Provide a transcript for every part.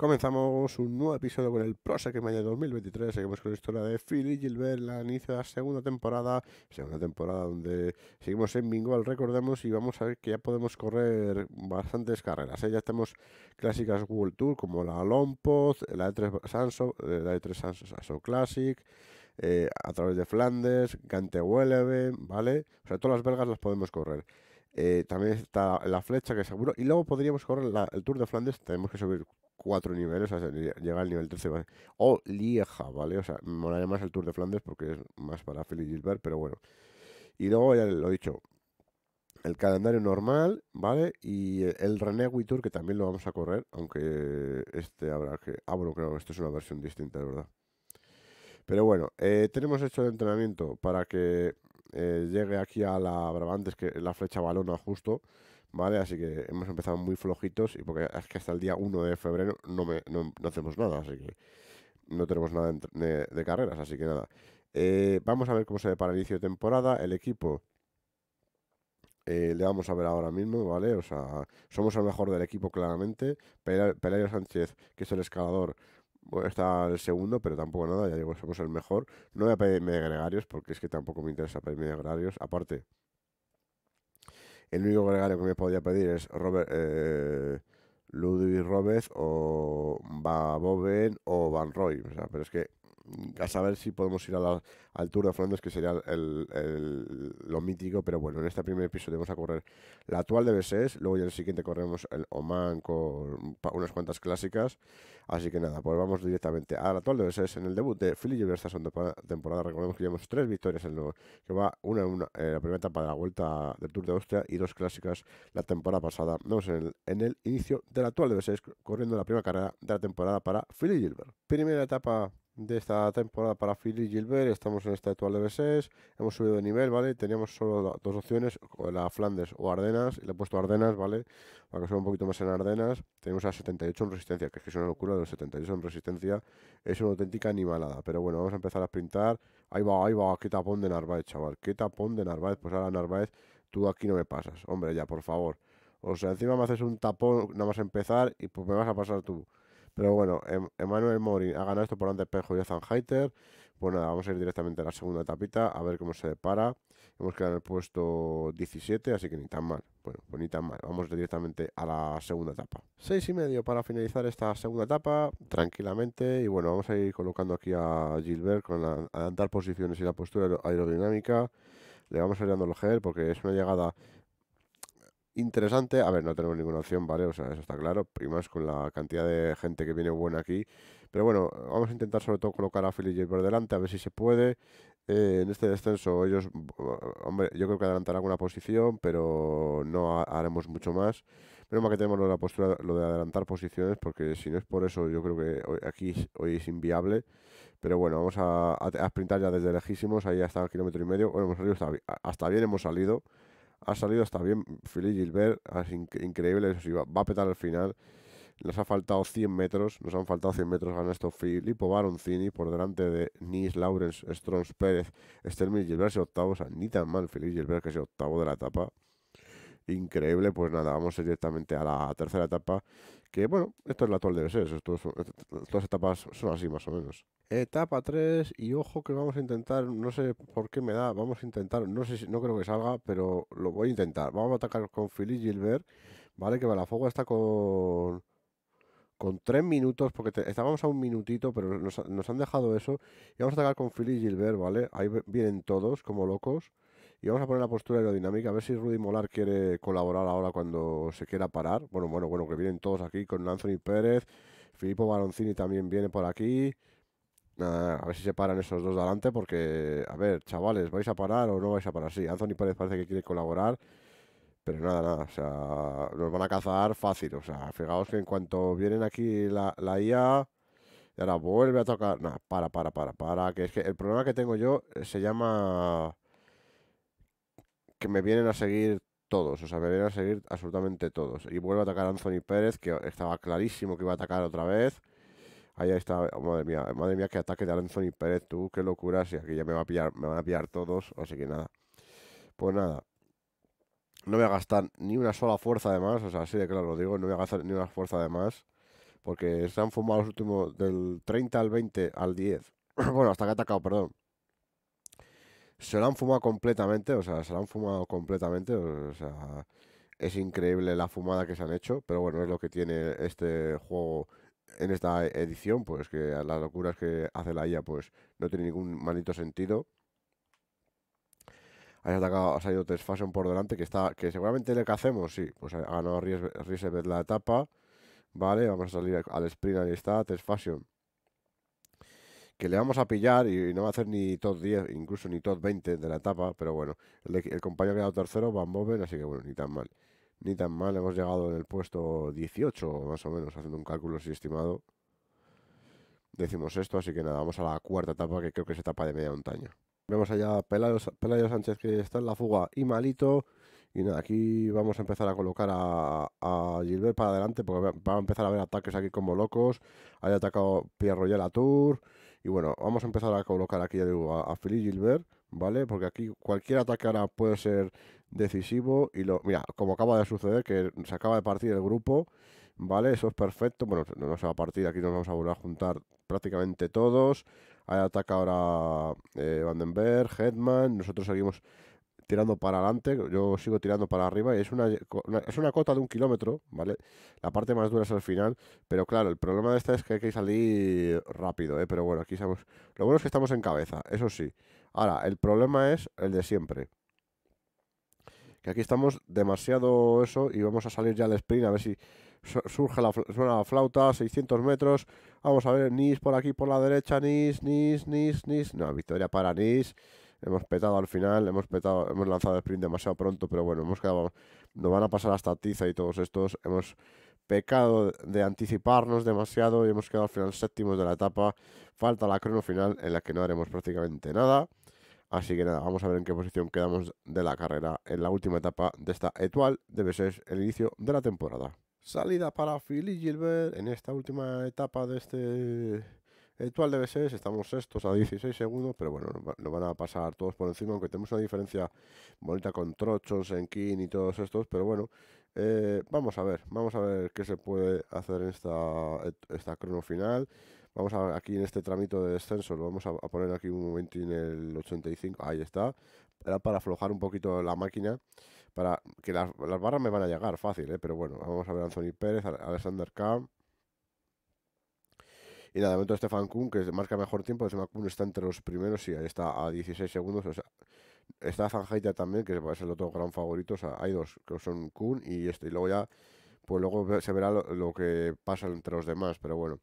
Comenzamos un nuevo episodio con el que Mayo 2023. Seguimos con la historia de Phil Gilbert, la inicio de la segunda temporada. Segunda temporada donde seguimos en Bingo, recordemos, y vamos a ver que ya podemos correr bastantes carreras. ¿eh? Ya tenemos clásicas World Tour como la Lompoz, la E3 Sanso, eh, la E3 Sanso, Classic. Eh, a través de Flandes, gante ¿vale? O sea, todas las belgas las podemos correr. también está la flecha que seguro. Y luego podríamos correr el Tour de Flandes. Tenemos que subir cuatro niveles, o llega al nivel 13. O Lieja, ¿vale? O sea, me molaría más el Tour de Flandes porque es más para Philip Gilbert, pero bueno. Y luego, ya lo he dicho, el calendario normal, ¿vale? Y el Renegui Tour, que también lo vamos a correr, aunque este habrá que... Ah, bueno, que esto es una versión distinta, de verdad. Pero bueno, eh, tenemos hecho el entrenamiento para que Llegué eh, llegue aquí a la antes que la flecha balona justo, ¿vale? Así que hemos empezado muy flojitos y porque es que hasta el día 1 de febrero no, no, hacemos nada, así que no tenemos nada de, carreras, así que nada. Eh, vamos a ver cómo se ve para el inicio de temporada. El equipo eh, le vamos a ver ahora mismo, ¿vale? O sea, somos el mejor del equipo claramente. Pelayo Sánchez, que es el escalador, está el segundo, pero tampoco nada, ya digo, somos el mejor. No voy a pedirme de gregarios porque es que tampoco me interesa pedirme de gregarios. Aparte, el único gregario que me podría pedir es Robert, eh, Ludwig Robert o Baboven o Van Roy. O sea, pero es que a saber si podemos ir a la, al Tour de Flandes, que sería el, el, lo mítico, pero bueno, en este primer episodio vamos a correr la actual de B6. luego ya en el siguiente corremos el Oman con unas cuantas clásicas, así que nada, pues vamos directamente a la actual de B6. en el debut de Philly Gilbert esta temporada, temporada, recordemos que llevamos tres victorias en lo que va una, una eh, la primera etapa de la vuelta del Tour de Austria y dos clásicas la temporada pasada, vamos en el, inicio de la actual de B6 corriendo la primera carrera de la temporada para Philly Gilbert. Primera etapa de esta temporada para Philly Gilbert. Estamos en esta actual de B6. Hemos subido de nivel, ¿vale? Teníamos solo dos opciones, la Flandes o Ardenas. Y le he puesto Ardenas, ¿vale? Para que suba un poquito más en Ardenas. Tenemos a 78 en resistencia, que es que es una locura. Los 78 en resistencia es una auténtica animalada. Pero bueno, vamos a empezar a sprintar. Ahí va, ahí va. Qué tapón de Narváez, chaval. Qué tapón de Narváez. Pues ahora Narváez, tú aquí no me pasas. Hombre, ya, por favor. O sea, encima me haces un tapón nada más empezar y pues me vas a pasar tú. Pero bueno, em, Emmanuel Morin ha ganado esto por antes espejo y Ethan Haiter. Pues vamos a ir directamente a la segunda tapita a ver cómo se depara. Hemos quedado en el puesto 17, así que ni tan mal. Bueno, pues ni tan mal. Vamos directamente a la segunda etapa. seis y medio para finalizar esta segunda etapa, tranquilamente. Y bueno, vamos a ir colocando aquí a Gilbert con adelantar posiciones y la postura aerodinámica. Le vamos a ir dando el gel porque es una llegada interesante. A ver, no tenemos ninguna opción, ¿vale? O sea, eso está claro. Y más con la cantidad de gente que viene buena aquí. Pero bueno, vamos a intentar sobre todo colocar a Philly por delante, a ver si se puede. Eh, en este descenso ellos, hombre, yo creo que adelantarán alguna posición, pero no haremos mucho más. Menos mal que tenemos lo de la postura, lo de adelantar posiciones, porque si no es por eso, yo creo que aquí hoy es inviable. Pero bueno, vamos a, a, sprintar ya desde lejísimos, ahí hasta el kilómetro y medio. Bueno, hemos salido hasta bien hemos salido ha salido hasta bien Philly Gilbert, es increíble, eso va, a petar al final. Nos ha faltado 100 metros, nos han faltado 100 metros, gana esto Filippo Baroncini por delante de Nice, Lawrence, Strons, Pérez, estermin Gilbert, se octavo, o sea, ni tan mal Philly Gilbert que es octavo de la etapa increíble. Pues nada, vamos directamente a la tercera etapa, que bueno, esto es la actual de ser, eh, todas las etapas son así más o menos. Etapa 3 y ojo que vamos a intentar, no sé por qué me da, vamos a intentar, no sé si, no creo que salga, pero lo voy a intentar. Vamos a atacar con Philly Gilbert, ¿vale? Que fuego, está con con tres minutos, porque estábamos a un minutito, pero nos, han dejado eso. Y vamos a atacar con Philly Gilbert, ¿vale? Ahí vienen todos como locos. Y vamos a poner la postura aerodinámica, a ver si Rudy Molar quiere colaborar ahora cuando se quiera parar. Bueno, bueno, bueno, que vienen todos aquí con Anthony Pérez. Filippo Baroncini también viene por aquí. a ver si se paran esos dos de adelante, porque, a ver, chavales, ¿vais a parar o no vais a parar? Sí, Anthony Pérez parece que quiere colaborar. Pero nada, nada, o sea, nos van a cazar fácil. O sea, fijaos que en cuanto vienen aquí la, la IA, y ahora vuelve a tocar. Nada, para, para, para, para. Que es que el problema que tengo yo eh, se llama que me vienen a seguir todos, o sea, me vienen a seguir absolutamente todos. Y vuelvo a atacar a Anthony Pérez, que estaba clarísimo que iba a atacar otra vez. Ahí está, oh, madre mía, madre mía, que ataque de Anthony Pérez, tú, qué locura, si aquí ya me va a pillar, me van a pillar todos, así que nada. Pues nada, no voy a gastar ni una sola fuerza de más, o sea, así de claro lo digo, no voy a gastar ni una fuerza de más, porque se han fumado los últimos del 30 al 20 al 10, bueno, hasta que ha atacado, perdón, se lo han fumado completamente, o sea, se lo han fumado completamente, o sea, es increíble la fumada que se han hecho, pero bueno, es lo que tiene este juego en esta edición, pues que las locuras que hace la IA, e pues no tiene ningún maldito sentido. ha salido Test Fashion por delante, que está, que seguramente le que hacemos, sí, pues ha ganado ver la etapa, vale, vamos a salir al sprint, ahí está, Test Fashion que le vamos a pillar y, no va a hacer ni top 10, incluso ni top 20 de la etapa, pero bueno, el, compañero que ha quedado tercero, Van Boven, así que bueno, ni tan mal. Ni tan mal, hemos llegado en el puesto 18, más o menos, haciendo un cálculo si estimado. Decimos esto, así que nada, vamos a la cuarta etapa, que creo que es etapa de media montaña. Vemos allá Pelayo, Pelayo Sánchez que está en la fuga y malito. Y nada, aquí vamos a empezar a colocar a, Gilbert para adelante, porque va a empezar a haber ataques aquí como locos. Hay atacado Pierre Royal a Tour. Y bueno, vamos a empezar a colocar aquí, a, a Gilbert, ¿vale? Porque aquí cualquier ataque ahora puede ser decisivo. Y lo, mira, como acaba de suceder, que se acaba de partir el grupo, ¿vale? Eso es perfecto. Bueno, no se va a partir, aquí nos vamos a volver a juntar prácticamente todos. Ahí ataca ahora eh, Vandenberg, Hetman. Nosotros seguimos tirando para adelante, yo sigo tirando para arriba, y es una, es una cota de un kilómetro, ¿vale? La parte más dura es al final, pero claro, el problema de esta es que hay que salir rápido, ¿eh? Pero bueno, aquí estamos... Lo bueno es que estamos en cabeza, eso sí. Ahora, el problema es el de siempre. Que aquí estamos demasiado eso y vamos a salir ya al sprint a ver si surge la, suena la flauta, 600 metros. Vamos a ver, Nis por aquí, por la derecha, Nis, Nis, Nis, Nis. No, victoria para Nis hemos petado al final, hemos petado, hemos lanzado el sprint demasiado pronto, pero bueno, hemos quedado, nos van a pasar hasta Tiza y todos estos, hemos pecado de anticiparnos demasiado y hemos quedado al final séptimos de la etapa, falta la crono final en la que no haremos prácticamente nada, así que nada, vamos a ver en qué posición quedamos de la carrera en la última etapa de esta etual debe ser el inicio de la temporada. Salida para Philly Gilbert en esta última etapa de este Actual de estamos estos a 16 segundos, pero bueno, lo van a pasar todos por encima, aunque tenemos una diferencia bonita con Trochos, Senkin y todos estos, pero bueno, eh, vamos a ver, vamos a ver qué se puede hacer en esta, esta crono final. Vamos a, aquí en este tramito de descenso, lo vamos a, poner aquí un momento en el 85, ahí está, era para aflojar un poquito la máquina, para que las, barras me van a llegar fácil, eh, pero bueno, vamos a ver a Anthony Pérez, Alexander Kahn. Y nada, de momento Stefan Kuhn, que marca mejor tiempo, Stefan Kuhn está entre los primeros y está a 16 segundos. O sea, está ya también, que es el otro gran favorito. O sea, hay dos, que son Kuhn y este. Y luego ya, pues luego se verá lo, que pasa entre los demás. Pero bueno,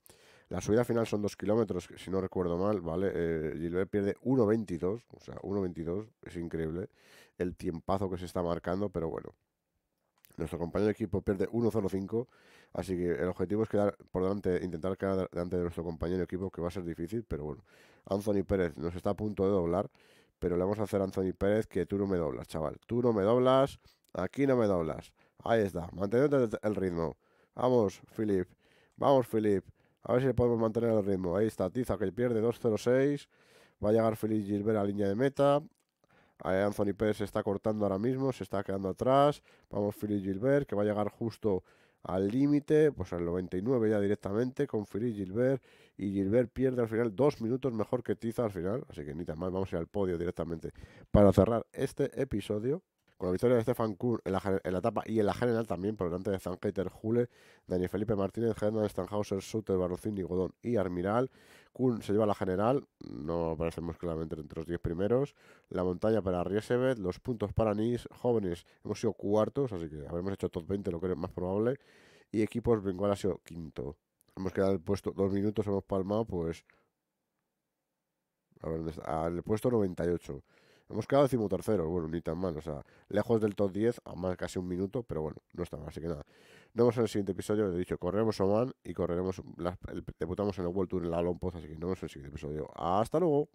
la subida final son dos kilómetros, si no recuerdo mal, ¿vale? Eh, Gilbert pierde 1.22, o sea, 1.22, es increíble el tiempazo que se está marcando, pero bueno. Nuestro compañero de equipo pierde 1-0-5, así que el objetivo es quedar por delante, intentar quedar delante de nuestro compañero de equipo, que va a ser difícil, pero bueno. Anthony Pérez nos está a punto de doblar, pero le vamos a hacer a Anthony Pérez que tú no me doblas, chaval. Tú no me doblas, aquí no me doblas. Ahí está, manteniendo el ritmo. Vamos, Philip. Vamos, Philip. A ver si podemos mantener el ritmo. Ahí está Tiza que pierde 2-0-6. Va a llegar Philip Gilbert a línea de meta. Anthony Pérez se está cortando ahora mismo, se está quedando atrás. Vamos Philip Gilbert, que va a llegar justo al límite, pues al 99 ya directamente con Philippe Gilbert. Y Gilbert pierde al final dos minutos mejor que Tiza al final. Así que ni tan mal, vamos a ir al podio directamente para cerrar este episodio. Con la victoria de Stefan Kuhn en la, etapa y en la general también, por delante de Zankeiter, Hule, Daniel Felipe Martínez, general, Stanhauser, Suter, Barrocín, Godón y Armiral. Kuhn se lleva la general, no aparecemos claramente entre los 10 primeros. La montaña para Riesebet, los puntos para Nice, jóvenes hemos sido cuartos, así que habremos hecho top 20, lo que es más probable. Y equipos, Bengual ha sido quinto. Hemos quedado el puesto, dos minutos hemos palmado, pues al ah, puesto 98. Hemos quedado decimoterceros, bueno, ni tan mal, o sea, lejos del top 10, a más casi un minuto, pero bueno, no está mal, así que nada. Nos vemos en el siguiente episodio, he dicho, corremos Oman y correremos, debutamos en el World Tour en la Lompoz, así que nos vemos en el siguiente episodio. ¡Hasta luego!